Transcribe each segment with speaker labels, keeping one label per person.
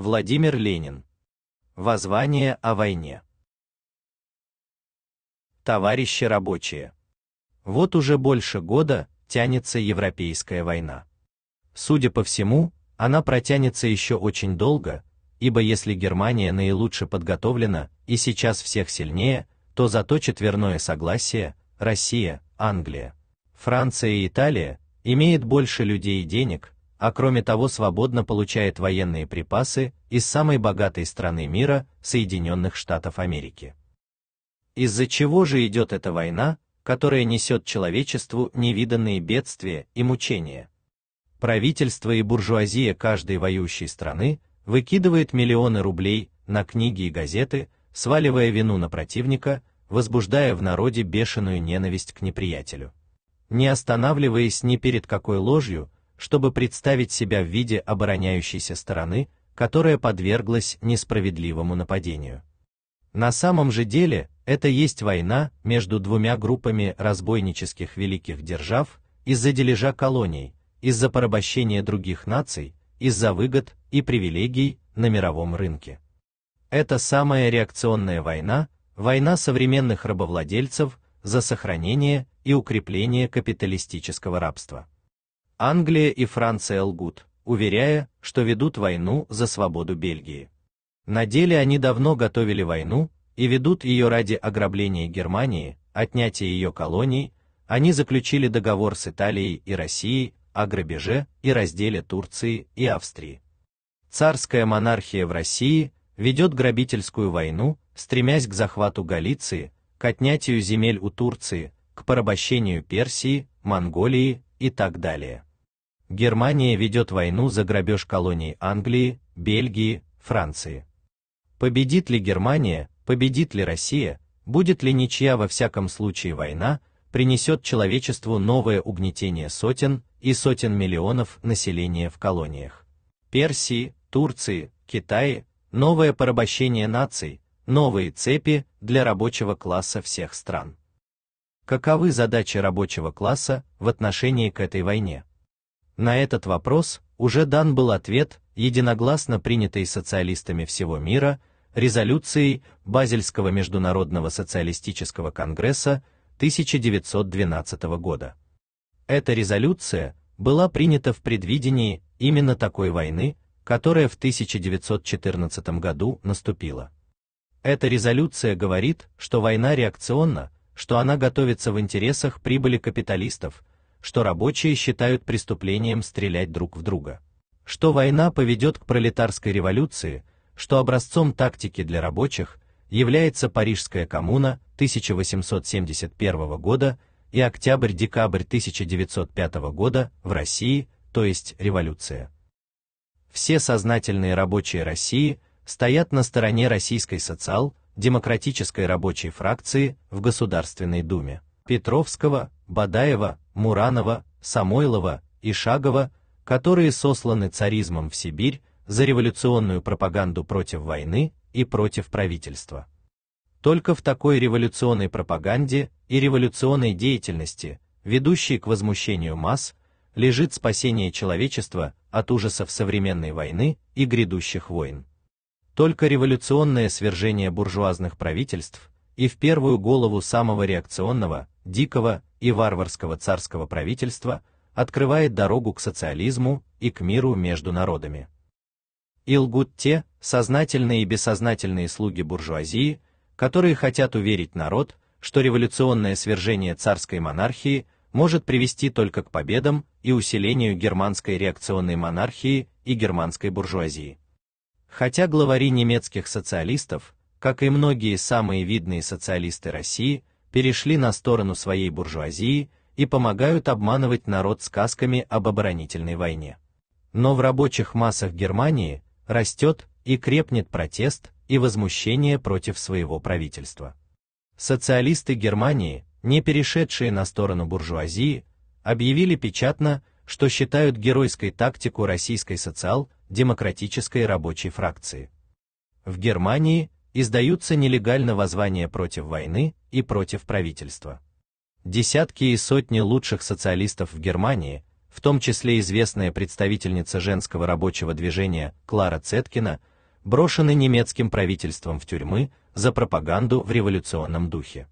Speaker 1: Владимир Ленин. Воззвание о войне. Товарищи рабочие. Вот уже больше года тянется Европейская война. Судя по всему, она протянется еще очень долго, ибо если Германия наилучше подготовлена и сейчас всех сильнее, то зато четверное согласие Россия, Англия, Франция и Италия имеет больше людей и денег, а кроме того свободно получает военные припасы из самой богатой страны мира, Соединенных Штатов Америки. Из-за чего же идет эта война, которая несет человечеству невиданные бедствия и мучения? Правительство и буржуазия каждой воюющей страны выкидывает миллионы рублей на книги и газеты, сваливая вину на противника, возбуждая в народе бешеную ненависть к неприятелю. Не останавливаясь ни перед какой ложью, чтобы представить себя в виде обороняющейся стороны, которая подверглась несправедливому нападению. На самом же деле, это есть война между двумя группами разбойнических великих держав из-за дележа колоний, из-за порабощения других наций, из-за выгод и привилегий на мировом рынке. Это самая реакционная война, война современных рабовладельцев за сохранение и укрепление капиталистического рабства. Англия и Франция лгут, уверяя, что ведут войну за свободу Бельгии. На деле они давно готовили войну и ведут ее ради ограбления Германии, отнятия ее колоний, они заключили договор с Италией и Россией о грабеже и разделе Турции и Австрии. Царская монархия в России ведет грабительскую войну, стремясь к захвату Галиции, к отнятию земель у Турции, к порабощению Персии, Монголии и так далее. Германия ведет войну за грабеж колоний Англии, Бельгии, Франции. Победит ли Германия, победит ли Россия, будет ли ничья во всяком случае война, принесет человечеству новое угнетение сотен и сотен миллионов населения в колониях. Персии, Турции, Китае, новое порабощение наций, новые цепи для рабочего класса всех стран. Каковы задачи рабочего класса в отношении к этой войне? На этот вопрос уже дан был ответ единогласно принятой социалистами всего мира резолюцией Базельского международного социалистического конгресса 1912 года. Эта резолюция была принята в предвидении именно такой войны, которая в 1914 году наступила. Эта резолюция говорит, что война реакционна, что она готовится в интересах прибыли капиталистов, что рабочие считают преступлением стрелять друг в друга, что война поведет к пролетарской революции, что образцом тактики для рабочих является Парижская коммуна 1871 года и октябрь-декабрь 1905 года в России, то есть революция. Все сознательные рабочие России стоят на стороне российской социал-демократической рабочей фракции в Государственной Думе Петровского Бадаева, Муранова, Самойлова и Шагова, которые сосланы царизмом в Сибирь за революционную пропаганду против войны и против правительства. Только в такой революционной пропаганде и революционной деятельности, ведущей к возмущению масс, лежит спасение человечества от ужасов современной войны и грядущих войн. Только революционное свержение буржуазных правительств и в первую голову самого реакционного, дикого и варварского царского правительства открывает дорогу к социализму и к миру между народами. И лгут те, сознательные и бессознательные слуги буржуазии, которые хотят уверить народ, что революционное свержение царской монархии может привести только к победам и усилению германской реакционной монархии и германской буржуазии. Хотя главари немецких социалистов, как и многие самые видные социалисты России, перешли на сторону своей буржуазии и помогают обманывать народ сказками об оборонительной войне. Но в рабочих массах Германии растет и крепнет протест и возмущение против своего правительства. Социалисты Германии, не перешедшие на сторону буржуазии, объявили печатно, что считают героической тактику российской социал-демократической рабочей фракции. В Германии издаются нелегально воззвания против войны и против правительства. Десятки и сотни лучших социалистов в Германии, в том числе известная представительница женского рабочего движения Клара Цеткина, брошены немецким правительством в тюрьмы за пропаганду в революционном духе.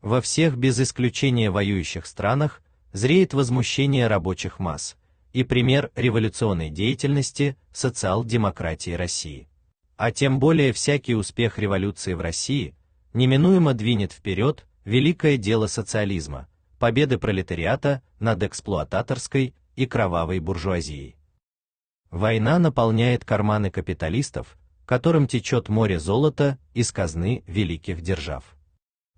Speaker 1: Во всех без исключения воюющих странах зреет возмущение рабочих масс и пример революционной деятельности социал-демократии России а тем более всякий успех революции в России, неминуемо двинет вперед великое дело социализма, победы пролетариата над эксплуататорской и кровавой буржуазией. Война наполняет карманы капиталистов, которым течет море золота из казны великих держав.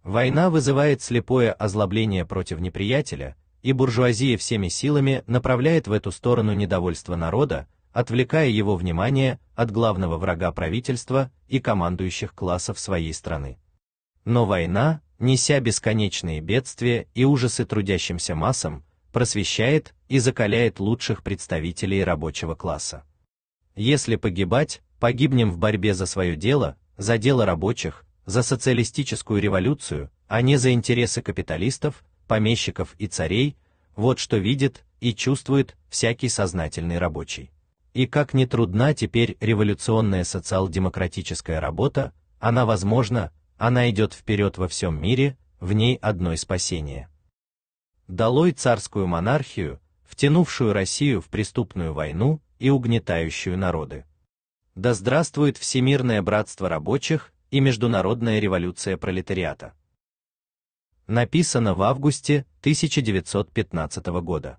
Speaker 1: Война вызывает слепое озлобление против неприятеля, и буржуазия всеми силами направляет в эту сторону недовольство народа, отвлекая его внимание от главного врага правительства и командующих классов своей страны. Но война, неся бесконечные бедствия и ужасы трудящимся массам, просвещает и закаляет лучших представителей рабочего класса. Если погибать, погибнем в борьбе за свое дело, за дело рабочих, за социалистическую революцию, а не за интересы капиталистов, помещиков и царей, вот что видит и чувствует всякий сознательный рабочий. И как не трудна теперь революционная социал-демократическая работа, она возможна, она идет вперед во всем мире, в ней одно спасение. Долой царскую монархию, втянувшую Россию в преступную войну и угнетающую народы. Да здравствует всемирное братство рабочих и международная революция пролетариата. Написано в августе 1915 года.